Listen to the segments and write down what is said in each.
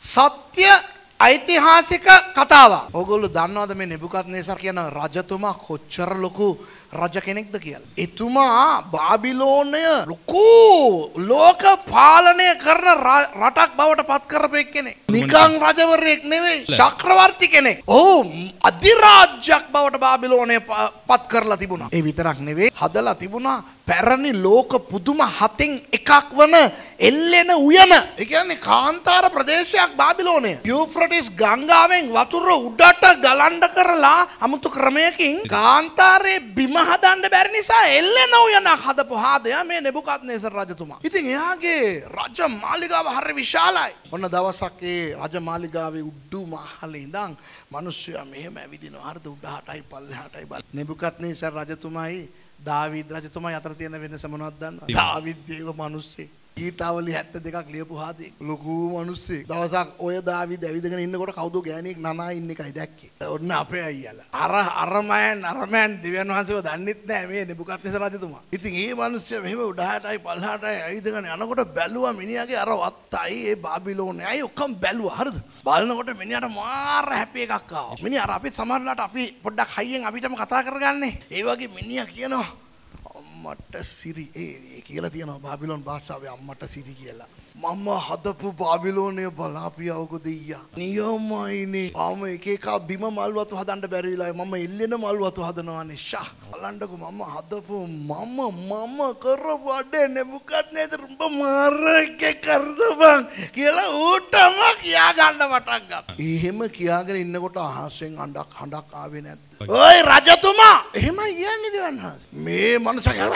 සත්‍ය ඓතිහාසික කතාවක්. ඕගොල්ලෝ දන්නවද මේ නෙබුකත්නේසර් කියන රජතුමා කොච්චර ලොකු රජ කෙනෙක්ද කියලා. එතුමා බාබිලෝනය ලොකු ලෝක පාලනය කරන රටක් බවට පත් කරපෙක් කෙනෙක්. නිකං රජවරයෙක් නෙවෙයි චක්‍රවර්ති කෙනෙක්. ඔහු අධිරාජ්‍යයක් බවට බාබිලෝනය පත් කරලා තිබුණා. ඒ විතරක් නෙවෙයි හදලා තිබුණා පැරණි ලෝක පුදුම හතෙන් එකක් වන එල්ලෙන උයන. ඒ කියන්නේ කාන්තාර ප්‍රදේශයක් බාබිලෝනය. යූෆ්‍රටිස් ගංගාවෙන් වතුර උඩට ගලන්ඩ කරලා අමුතු ක්‍රමයකින් කාන්තාරයේ බිම හදන්න බැරි නිසා එල්ල නොවයනක් හදපු හාදය මේ නෙබුකත් නේසර රජතුමා. ඉතින් එයාගේ රජ මාලිගාව හර විශාලයි. ඔන්න දවසක් ඒ රජ මාලිගාවේ උඩ්ඩු මහලේ ඉඳන් මිනිස්සුයා මෙහෙම ඇවිදිනවා හරිද උඩහටයි පල්ලෙහාටයි බල. නෙබුකත් නේසර රජතුමායි දාවිද රජතුමා අතර තියෙන වෙනස මොනවද දන්නවද? දාවිද් දේව මිනිස්සේ ගීතාවලි 72ක් ලියපු හාදේ ලොකු මිනිස්සෙක් දවසක් ඔය දාවි දැවිදගෙන ඉන්නකොට කවුද ගෑණියෙක් නනා ඉන්න එකයි දැක්කේ ඔන්න අපේ අයියාලා අර අරමයන් අරමයන් දිව්‍යන් වහන්සේව දන්නෙත් නෑ මේ නෙබුකත්නිස රජතුමා ඉතින් ඒ මිනිස්සයා මෙහෙම උඩහාටයි පල්හාටයි ඇවිදගෙන යනකොට බැලුවා මිනිහාගේ අර වත්තයි ඒ බාබිලෝනයයි ඔක්කොම බැලුවා හරිද බලනකොට මිනිහාට මාර හැපි එකක් ආවා මිනිහා අර අපිත් සමහරලාට අපි පොඩ්ඩක් හයියෙන් අපිටම කතා කරගන්නේ ඒ වගේ මිනිහා කියනවා අම්මට සිරි ඒ කියලා තියෙනවා බාබිලොන් භාෂාවේ අම්මට සිරි කියලා මම හදපු බාබිලෝනය බලාපියාවක දෙයියා. නියමයිනේ ආම එකක බිම මල්වතු හදන්ට බැරිලායි මම එල්ලෙන මල්වතු හදනවානේ ශා අලන්ඩකු මම හදපු මම මම කර වඩේ නැබුකත් නේතරම්ඹ මාරක කරදබං කියලා ඌටම කියා ගන්න පටක්ග. එහෙම කියාගෙන ඉන්නකොට අහසෙන් අඩක් හඩක් ආවේ නැත්ත. ඔයි රජතුමා එහෙම කියන්නේ දෙවන්හස් මේ මනුස කර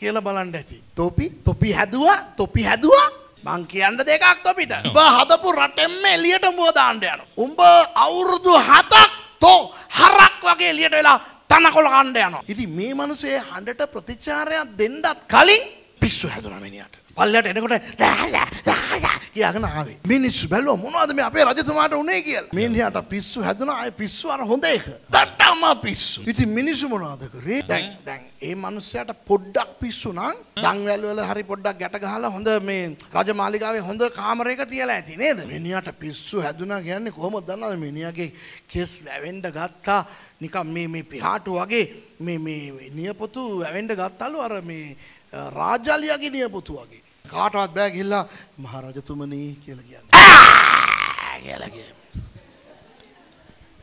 කියලා බලන්ඩ ඇති. තොපි තොපි හැදවා තොපි හැදවා මං කියන්න දෙකක් තොපිට උඹ හදපු රටෙම්ම එලියට මුවදාණ්ඩ යන. උඹ අවුරුදු හතක් තෝ හරක් වගේ එලියට වෙලා තනකොළ කණ්ඩ යනවා. ඉති මේ මනුසේ හඬට ප්‍රතිචාරයක් දෙන්නත් කලින් පිස්සු හැදුනමෙනයට. පල්ලට එනකොට කියගෙන ආවේ මිනිස්සු බැලුව මොනවද මේ අපේ රජතුමාට උනේ කියලා මිනිහාට පිස්සු හැදුනා අය පිස්සු අර හොඳ එක තට්ටු මහා පිස්සු. ඉතින් මිනිස්සු මොනවද කරේ? දැන් දැන් ඒ මනුස්සයාට පොඩ්ඩක් පිස්සු නම් දන්වැල් වල හරි පොඩ්ඩක් ගැට ගහලා හොඳ මේ රජමාලිගාවේ හොඳ කාමරයක තියලා ඇති නේද? මිනිහාට පිස්සු හැදුනා කියන්නේ කොහොමද දන්නවද? මිනිහාගේ කෙස් වැවෙන්න ගත්තා නිකන් මේ මේ පිහාටු වගේ මේ මේ නියපොතු වැවෙන්න ගත්තලු අර මේ රාජාලියාගේ නියපොතු වගේ. කාටවත් බෑ ගිහිල්ලා මහරජතුමනි කියලා කියන්නේ. කියලා කියන්නේ.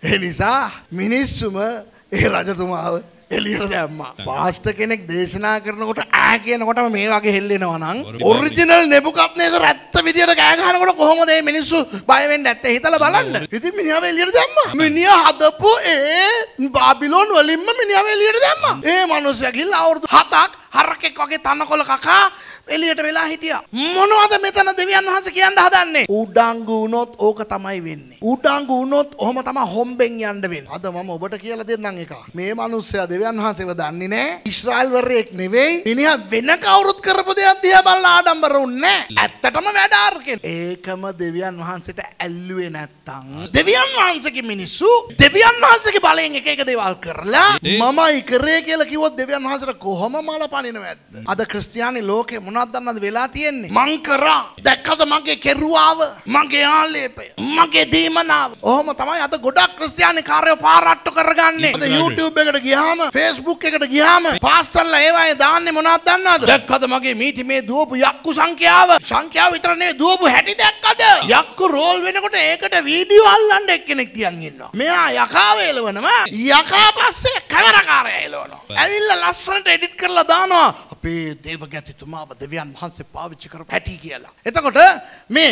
ඒ නිසා මිනිස්සුම ඒ රජතුමාව එලියට දැම්මා. පාස්ට කෙනෙක් දේශනා කරනකොට ඈ කියනකොටම මේ වගේ හෙල්ලෙනවා නම් ඔරිජිනල් නෙබුකප්නේසර් ඇත්ත විදියට කෑ ගහනකොට කොහොමද මේ මිනිස්සු බය වෙන්නේ නැත්තේ හිතලා බලන්න. ඉතින් මිනිහාව එලියට දැම්මා. මිනිහා හදපු ඒ බාබිලෝන් වලින්ම මිනිහාව එලියට දැම්මා. ඒ මිනිස්සයා ගිහිල්ලා අවුරුදු 7ක් හරකෙක් වගේ තනකොළ කකා එලියට වෙලා හිටියා. මොනවද මෙතන දෙවියන් වහන්සේ කියන්න හදන්නේ? උඩංගු වුණොත් ඕක තමයි වෙන්නේ. උඩංගු වුණොත් ඔහම තමයි හොම්බෙන් යන්න වෙන්නේ. අද මම ඔබට කියලා දෙන්නම් එකක්. මේ මිනිස්සයා දෙවියන් වහන්සේව දන්නේ නැහැ. ඊශ්‍රායෙල් වරයෙක් නෙවෙයි. මිනිහා වෙන කවුරුත් කරපු දෙයක් දිහා බලලා ආඩම්බර වුන්නේ ඇත්තටම වැඩ අරගෙන. ඒකම දෙවියන් වහන්සේට ඇල්ලුවේ නැත්තම් දෙවියන් වහන්සේගේ මිනිස්සු දෙවියන් වහන්සේගේ බලයෙන් එක එක දේවල් කරලා මමයි කරේ කියලා කිව්වොත් දෙවියන් වහන්සේට කොහොම මල පනිනවද? අද ක්‍රිස්තියානි ලෝකෙ මොනවදන්න අද වෙලා තියෙන්නේ මං කරා දැක්කද මගේ කෙරුවාව මගේ ආලේපය මගේ දීමනාව ඔහොම තමයි අද ගොඩක් ක්‍රිස්තියානි කාර්යෝ පාරට්ටු කරගන්නේ අද YouTube එකට ගියාම Facebook එකට ගියාම පාස්ටර්ලා ඒවායේ දාන්නේ මොනවද දන්නවද දැක්කද මගේ මීටි මේ දුවපු යක්කු සංඛ්‍යාව සංඛ්‍යාව විතර නෙවෙයි දුවපු හැටි දැක්කද යක්කු රෝල් වෙනකොට ඒකට වීඩියෝ අල්ලන්න එක්කෙනෙක් තියන් ඉන්නවා මෙයා යකා වේලවනවා යකා පස්සේ කැමරාකාරයා එලවනවා ඇවිල්ලා ලස්සනට එඩිට් කරලා දානවා අපේ දේව ගැතිතුමාම දෙවියන් වහන්සේ පාවිච්චි කරපු හැටි කියලා. එතකොට මේ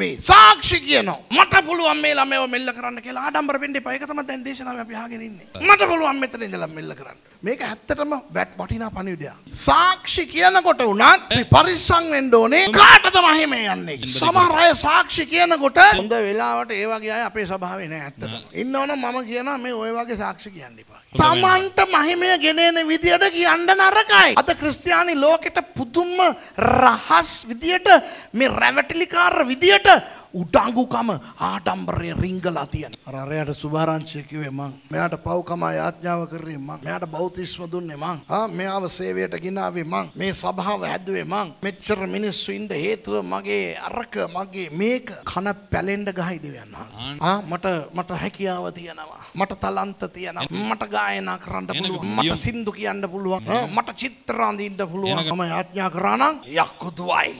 මේ සාක්ෂි කියනවා මට පුළුවන් මේ ළමයව මෙල්ල කරන්න කියලා ආඩම්බර වෙන්න එපා. ඒක තමයි දැන් දේශනාව අපි අහගෙන ඉන්නේ. මට පුළුවන් මෙතන ඉඳලා මෙල්ල කරන්න. මේක ඇත්තටම වැට් වටිනා පණිවිඩයක්. සාක්ෂි කියනකොට උනත් පරිස්සම් වෙන්න ඕනේ කාටද මහිම යන්නේ කියලා. සමහර අය සාක්ෂි කියනකොට හොඳ වෙලාවට ඒ වගේ අය අපේ සභාවේ නෑ ඇත්තටම. ඉන්නවනම් මම කියනවා මේ ওই වගේ සාක්ෂි කියන්න එපා. තමන්ට මහිමය ගෙනෙන විදියට කියන්න නරකයි. අද ක්‍රිස්තියානි ලෝකෙට පුදුම්ම රහස් විදියට මේ රැවටිලිකාර විදියට උටංගුකම ආඩම්බරය රිංගලා තියෙන. රරයට සුභාරංචයකිවේ මං මෙයාට පව්කමා යාඥාව කරේ මං මෙයාට බෞතිස්ම දුන්නේ මං මෙයාව සේවයට ගෙනාවේ මං මේ සභාව හැදුවේ මං මෙච්චර මිනිස්සු ඉන්න හේතුව මගේ අරක මගේ මේක කන පැලෙන්ඩ ගහයි දෙවියන් වහන්සේ. ආ මට මට හැකියාව තියෙනවා. මට තලන්ත තියෙනවා. මට ගායනා කරන්න පුළුවන්. මට සින්දු කියන්න පුළුවන්. මට චිත්‍ර අඳින්න පුළුවන්. මම යාඥා කරා නම් යක්කුතුවයි.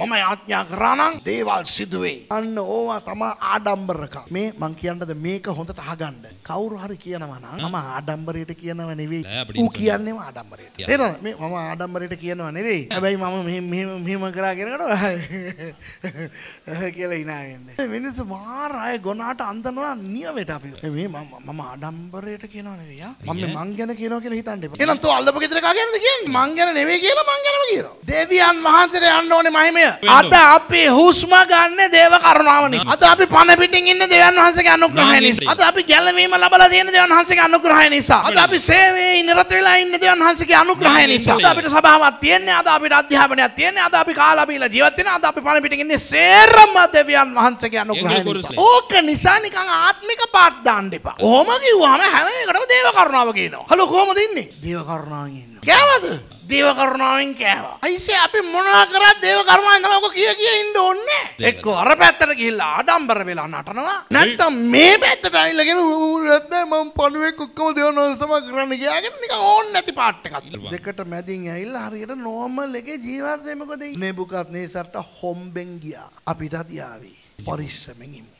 මම යාඥා කරා නම් දේවල් සිදුවේ. අන්න ඕවා තමා ආඩම්බරකම්. මේ මං කියන්නද මේක හොඳට අහගන්න. කවුරු හරි කියනවා නම් මම ආඩම්බරයට කියනව නෙවෙයි. ඌ කියන්නේ ආඩම්බරයට. තේරෙනවද? මේ මම ආඩම්බරයට කියනව නෙවෙයි. හැබැයි මම මෙහෙම මෙහෙම මෙහෙම කරාගෙන යනවා කියලා ඉනා වෙන්නේ. මිනිස්සු මාර අය ගොනාට අන්දනවා නියමෙට අපි. මේ මම ආඩම්බරයට කියනව නෙවෙයි. මම මං ගැන කියනවා කියලා හිතන්න එපා. එහෙනම් තෝ අල්ලපු ගෙදර කාගෙනද කියන්නේ? මං ගැන නෙවෙයි කියලා මං ගැනම කියනවා. දෙවියන් වහන්සේට යන්න ඕනේ මහිමය. අද අපි හුස්ම ගන්න දේව දේව කරුණාවනි. අද අපි පණ පිටින් ඉන්න දෙවියන් වහන්සේගේ අනුග්‍රහය නිසා. අද අපි ගැලවීම ලබලා තියෙන දෙවියන් වහන්සේගේ අනුග්‍රහය නිසා. අද අපි සේවයේ නිරත වෙලා ඉන්න දෙවියන් වහන්සේගේ අනුග්‍රහය නිසා. අද අපිට සභාවක් තියෙන්නේ. අද අපිට අධ්‍යාපනයක් තියෙන්නේ. අද අපි කාලා බීලා ජීවත් වෙන. අද අපි පණ පිටින් ඉන්නේ සේරම දෙවියන් වහන්සේගේ අනුග්‍රහය නිසා. ඕක නිසා නිකන් ආත්මික පාට් දාන්න එපා. ඔහොම කිව්වම හැම එකටම දේව කරුණාව කියනවා. හලෝ කොහොමද ඉන්නේ? දේව කරුණාවෙන් ඉන්නවා. කෑවද? දේව කරුණාවෙන් කෑවා. අයිසේ අපි මොනවා කරත් දේව කරුණාවෙන් තමයි ඔක කිය කිය ඉන්න ඕනේ. එක්ක අර පැත්තට ගිහිල්ලා ආඩම්බර වෙලා නටනවා. නැත්තම් මේ පැත්තට ඇවිල්ලාගෙන ඌරද්ද මම පණුවෙක් ඔක්කොම දේවනෝස් තමයි කරන්න ගියාගෙන නිකන් ඕන් නැති පාට් එකක්. දෙකට මැදින් ඇවිල්ලා හරියට නෝමල් එකේ ජීවත් වෙමකද? නෙබුකත් නේසර්ට හොම්බෙන් ගියා. අපිට තියාවි. පරිස්සමෙන් ඉමු.